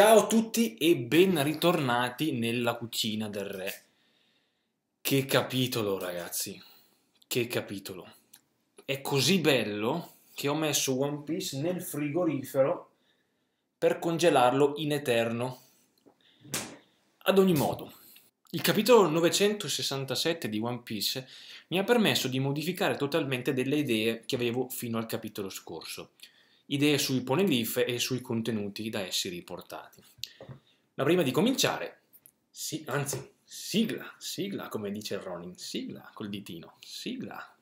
Ciao a tutti e ben ritornati nella cucina del re. Che capitolo, ragazzi! Che capitolo! È così bello che ho messo One Piece nel frigorifero per congelarlo in eterno. Ad ogni modo, il capitolo 967 di One Piece mi ha permesso di modificare totalmente delle idee che avevo fino al capitolo scorso idee sui poneglyph e sui contenuti da essi riportati. Ma prima di cominciare, sì, anzi, sigla, sigla come dice Ronin, sigla col ditino, sigla.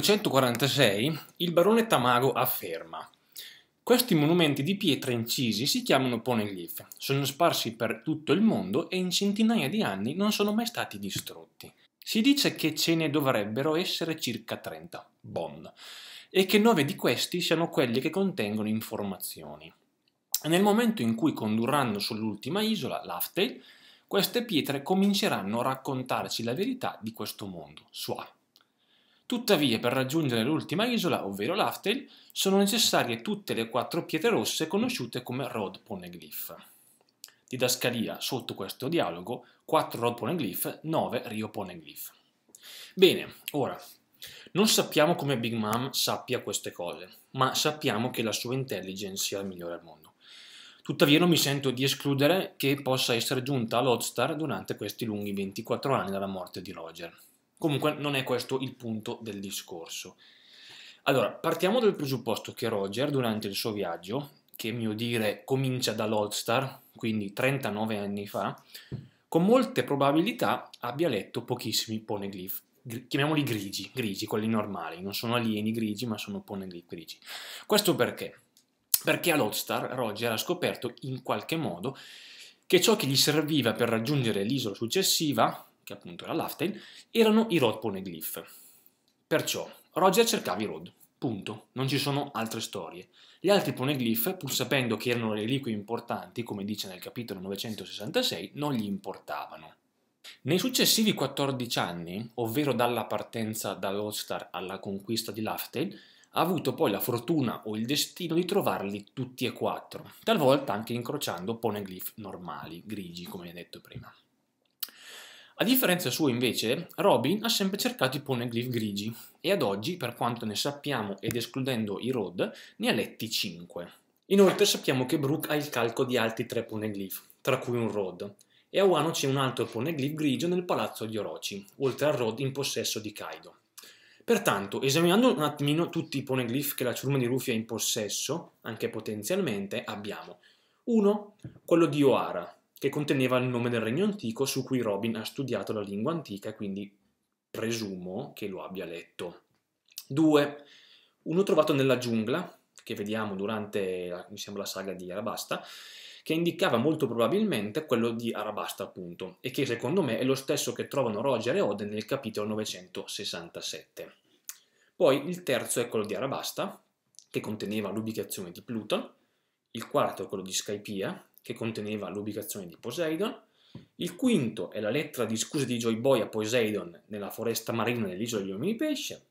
1846 il barone Tamago afferma questi monumenti di pietra incisi si chiamano poneglyph, sono sparsi per tutto il mondo e in centinaia di anni non sono mai stati distrutti. Si dice che ce ne dovrebbero essere circa 30, bon, e che 9 di questi siano quelli che contengono informazioni. Nel momento in cui condurranno sull'ultima isola, l'Aftail, queste pietre cominceranno a raccontarci la verità di questo mondo, Swa. Tuttavia, per raggiungere l'ultima isola, ovvero l'Aftail, sono necessarie tutte le quattro pietre rosse conosciute come Rod Poneglyph. Didascalia sotto questo dialogo, 4 Rod Poneglyph, 9 Rio Poneglyph. Bene, ora, non sappiamo come Big Mom sappia queste cose, ma sappiamo che la sua intelligence sia la migliore al mondo. Tuttavia non mi sento di escludere che possa essere giunta all'Odstar durante questi lunghi 24 anni dalla morte di Roger. Comunque non è questo il punto del discorso. Allora, partiamo dal presupposto che Roger, durante il suo viaggio, che mio dire comincia dall'All Star, quindi 39 anni fa, con molte probabilità abbia letto pochissimi poneglyph, chiamiamoli grigi, grigi, quelli normali, non sono alieni grigi, ma sono poneglyph grigi. Questo perché? Perché all'All-Star Roger ha scoperto in qualche modo che ciò che gli serviva per raggiungere l'isola successiva che appunto era Laftain, erano i Rod Poneglyph. Perciò Roger cercava i Rod, punto, non ci sono altre storie. Gli altri Poneglyph, pur sapendo che erano reliquie importanti, come dice nel capitolo 966, non gli importavano. Nei successivi 14 anni, ovvero dalla partenza dall'Allstar alla conquista di Laftain, ha avuto poi la fortuna o il destino di trovarli tutti e quattro, talvolta anche incrociando poneglyph normali, grigi come detto prima. A differenza sua invece, Robin ha sempre cercato i poneglyph grigi e ad oggi, per quanto ne sappiamo ed escludendo i Rod, ne ha letti 5. Inoltre sappiamo che Brooke ha il calco di altri tre poneglyph, tra cui un Rod, e a Wano c'è un altro poneglyph grigio nel palazzo di Orochi, oltre al Rod in possesso di Kaido. Pertanto, esaminando un attimino tutti i poneglyph che la ciurma di Rufy ha in possesso, anche potenzialmente, abbiamo 1. Quello di Oara, che conteneva il nome del regno antico su cui Robin ha studiato la lingua antica, quindi presumo che lo abbia letto. 2. Uno trovato nella giungla, che vediamo durante la, sembra, la saga di Arabasta, che indicava molto probabilmente quello di Arabasta, appunto, e che secondo me è lo stesso che trovano Roger e Oden nel capitolo 967. Poi il terzo è quello di Arabasta, che conteneva l'ubicazione di Pluton, il quarto è quello di Skypia, che conteneva l'ubicazione di Poseidon, il quinto è la lettera di scusa di Joy Boy a Poseidon nella foresta marina dell'isola degli uomini pesce,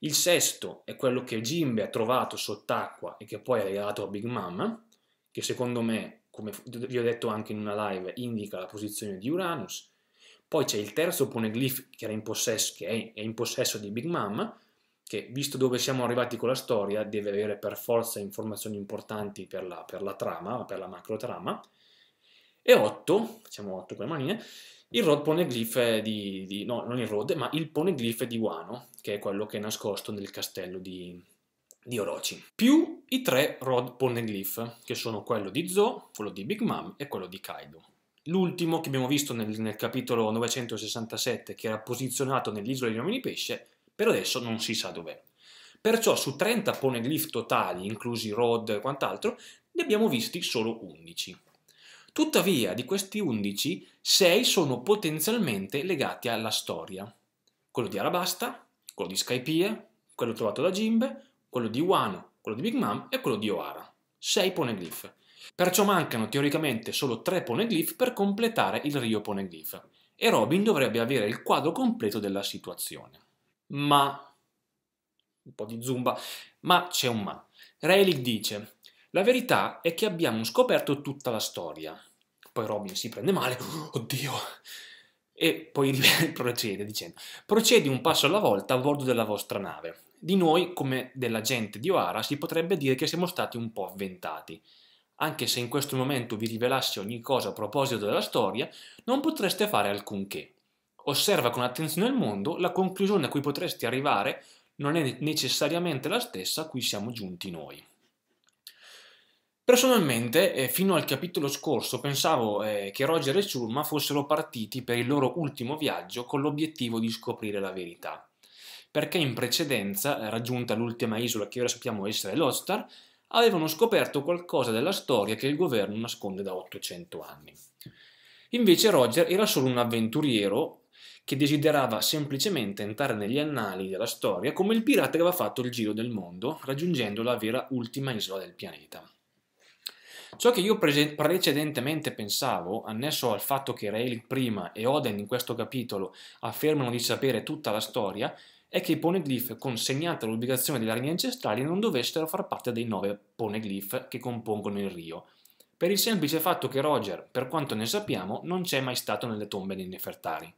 il sesto è quello che Jimbe ha trovato sott'acqua e che poi ha regalato a Big Mom, che secondo me, come vi ho detto anche in una live, indica la posizione di Uranus. Poi c'è il terzo poneglyph che, in possesso, che è in possesso di Big Mom, che visto dove siamo arrivati con la storia deve avere per forza informazioni importanti per la, per la trama, per la macro trama, e 8, facciamo 8 con le manine, il rod poneglyph di, di, no, non il road, ma il poneglyph di Wano, che è quello che è nascosto nel castello di, di Orochi, più i tre rod poneglyph, che sono quello di Zo, quello di Big Mom e quello di Kaido. L'ultimo che abbiamo visto nel, nel capitolo 967, che era posizionato nell'isola degli Uomini Pesce, per adesso non si sa dov'è. Perciò su 30 pone poneglyph totali, inclusi road e quant'altro, ne abbiamo visti solo 11. Tuttavia, di questi 11, 6 sono potenzialmente legati alla storia. Quello di Arabasta, quello di Skypiea, quello trovato da Jimbe, quello di Wano, quello di Big Mom e quello di O'Hara. 6 pone glyph. Perciò mancano teoricamente solo 3 pone glyph per completare il Rio pone glyph. e Robin dovrebbe avere il quadro completo della situazione ma, un po' di zumba, ma c'è un ma. Relic dice, la verità è che abbiamo scoperto tutta la storia. Poi Robin si prende male, oddio, e poi procede dicendo, procedi un passo alla volta a bordo della vostra nave. Di noi, come della gente di O'Hara, si potrebbe dire che siamo stati un po' avventati anche se in questo momento vi rivelassi ogni cosa a proposito della storia, non potreste fare alcunché osserva con attenzione il mondo, la conclusione a cui potresti arrivare non è necessariamente la stessa a cui siamo giunti noi. Personalmente, eh, fino al capitolo scorso, pensavo eh, che Roger e Ciurma fossero partiti per il loro ultimo viaggio con l'obiettivo di scoprire la verità. Perché in precedenza, eh, raggiunta l'ultima isola che ora sappiamo essere l'Ostar, avevano scoperto qualcosa della storia che il governo nasconde da 800 anni. Invece Roger era solo un avventuriero che desiderava semplicemente entrare negli annali della storia come il pirata che aveva fatto il giro del mondo, raggiungendo la vera ultima isola del pianeta. Ciò che io precedentemente pensavo, annesso al fatto che Rail prima e Oden in questo capitolo affermano di sapere tutta la storia, è che i poneglyph consegnati all'ubicazione delle arnie ancestrali non dovessero far parte dei nove poneglyph che compongono il Rio, per il semplice fatto che Roger, per quanto ne sappiamo, non c'è mai stato nelle tombe dei Nefertari.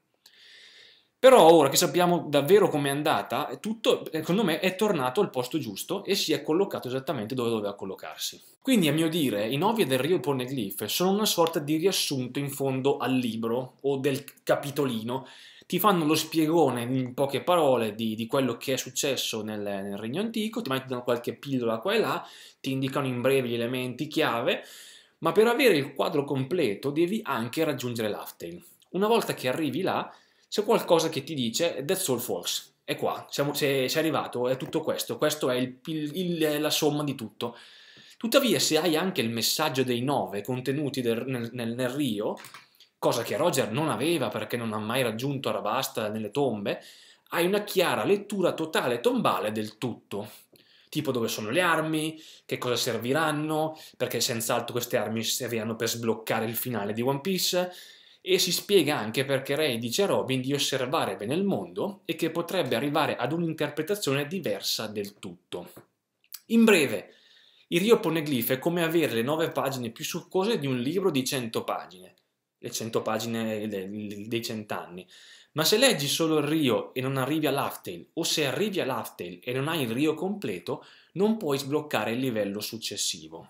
Però ora che sappiamo davvero com'è andata, tutto secondo me è tornato al posto giusto e si è collocato esattamente dove doveva collocarsi. Quindi a mio dire i Novi del Rio Poneglyph sono una sorta di riassunto in fondo al libro o del capitolino ti fanno lo spiegone in poche parole di, di quello che è successo nel, nel, Regno Antico, ti mettono qualche pillola qua e là, ti indicano in breve gli elementi chiave, ma per avere il quadro completo devi anche raggiungere l'Aftail. Una volta che arrivi là, c'è qualcosa che ti dice that's all folks, è qua, siamo, sei, sei arrivato, è tutto questo, questo è il, la somma di tutto. Tuttavia se hai anche il messaggio dei nove contenuti del, nel, nel, nel Rio, cosa che Roger non aveva perché non ha mai raggiunto Arabasta nelle tombe, hai una chiara lettura totale tombale del tutto, tipo dove sono le armi, che cosa serviranno, perché senz'altro queste armi serviranno per sbloccare il finale di One Piece, e si spiega anche perché Ray dice a Robin di osservare bene il mondo e che potrebbe arrivare ad un'interpretazione diversa del tutto. In breve, il Rio Poneglife è come avere le nove pagine più succose di un libro di 100 pagine, le 100 pagine dei cent'anni. Ma se leggi solo il Rio e non arrivi all'Aftail, o se arrivi all'Aftail e non hai il Rio completo, non puoi sbloccare il livello successivo.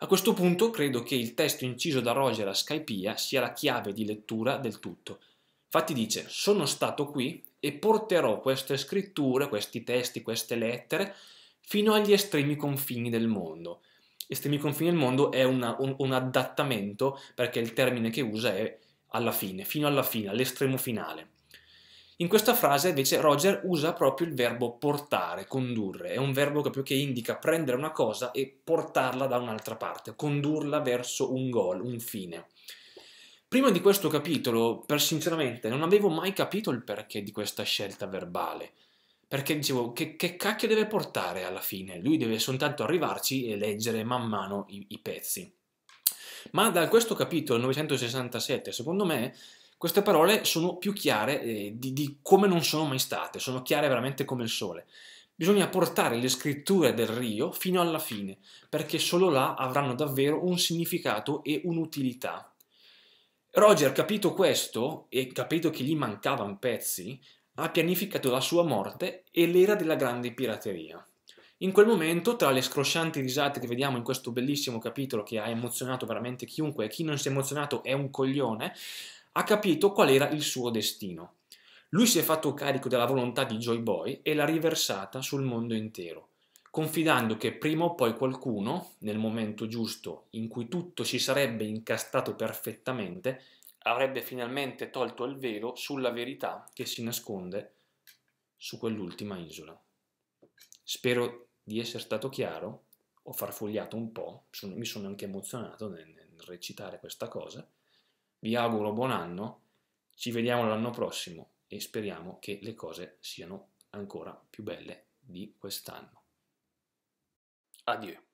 A questo punto credo che il testo inciso da Roger a Skypia sia la chiave di lettura del tutto. Infatti dice sono stato qui e porterò queste scritture, questi testi, queste lettere fino agli estremi confini del mondo. Estremi confini del mondo è una, un, un adattamento perché il termine che usa è alla fine, fino alla fine, all'estremo finale. In questa frase invece Roger usa proprio il verbo portare, condurre, è un verbo proprio che indica prendere una cosa e portarla da un'altra parte, condurla verso un goal, un fine. Prima di questo capitolo, per sinceramente, non avevo mai capito il perché di questa scelta verbale, perché dicevo che, che cacchio deve portare alla fine, lui deve soltanto arrivarci e leggere man mano i, i pezzi. Ma da questo capitolo, 967, secondo me, queste parole sono più chiare eh, di, di come non sono mai state, sono chiare veramente come il sole. Bisogna portare le scritture del Rio fino alla fine, perché solo là avranno davvero un significato e un'utilità. Roger, capito questo e capito che gli mancavano pezzi, ha pianificato la sua morte e l'era della grande pirateria. In quel momento, tra le scroscianti risate che vediamo in questo bellissimo capitolo che ha emozionato veramente chiunque, e chi non si è emozionato è un coglione, ha capito qual era il suo destino. Lui si è fatto carico della volontà di Joy Boy e l'ha riversata sul mondo intero, confidando che prima o poi qualcuno, nel momento giusto in cui tutto si sarebbe incastrato perfettamente, avrebbe finalmente tolto il velo sulla verità che si nasconde su quell'ultima isola. Spero di essere stato chiaro, ho farfugliato un po', mi sono anche emozionato nel recitare questa cosa vi auguro buon anno, ci vediamo l'anno prossimo e speriamo che le cose siano ancora più belle di quest'anno. Adieu.